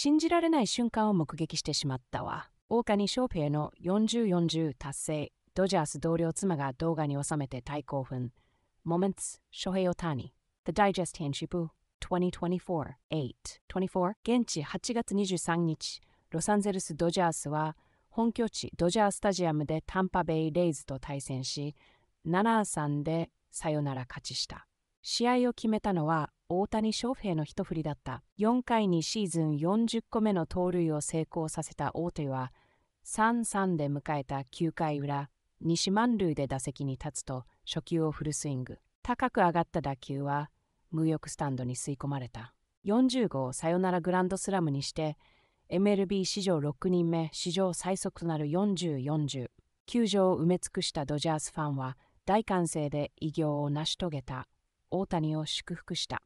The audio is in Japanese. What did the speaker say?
信じられない瞬間を目撃してしまったわ。大谷翔平の4040達成、ドジャース同僚妻が動画に収めて大興奮。Moments 翔平大ニ The Digest 編集部2024-8-24現地8月23日、ロサンゼルスドジャースは本拠地ドジャースタジアムでタンパベイ・レイズと対戦し、7-3でサヨナラ勝ちした。試合を決めたのは大谷翔平の一振りだった。4回にシーズン40個目の盗塁を成功させた大手は、3-3で迎えた9回裏、西満塁で打席に立つと初球をフルスイング。高く上がった打球は、無欲スタンドに吸い込まれた。40号サヨナラグランドスラムにして、MLB 史上6人目、史上最速となる40、40。球場を埋め尽くしたドジャースファンは、大歓声で偉業を成し遂げた。大谷を祝福した。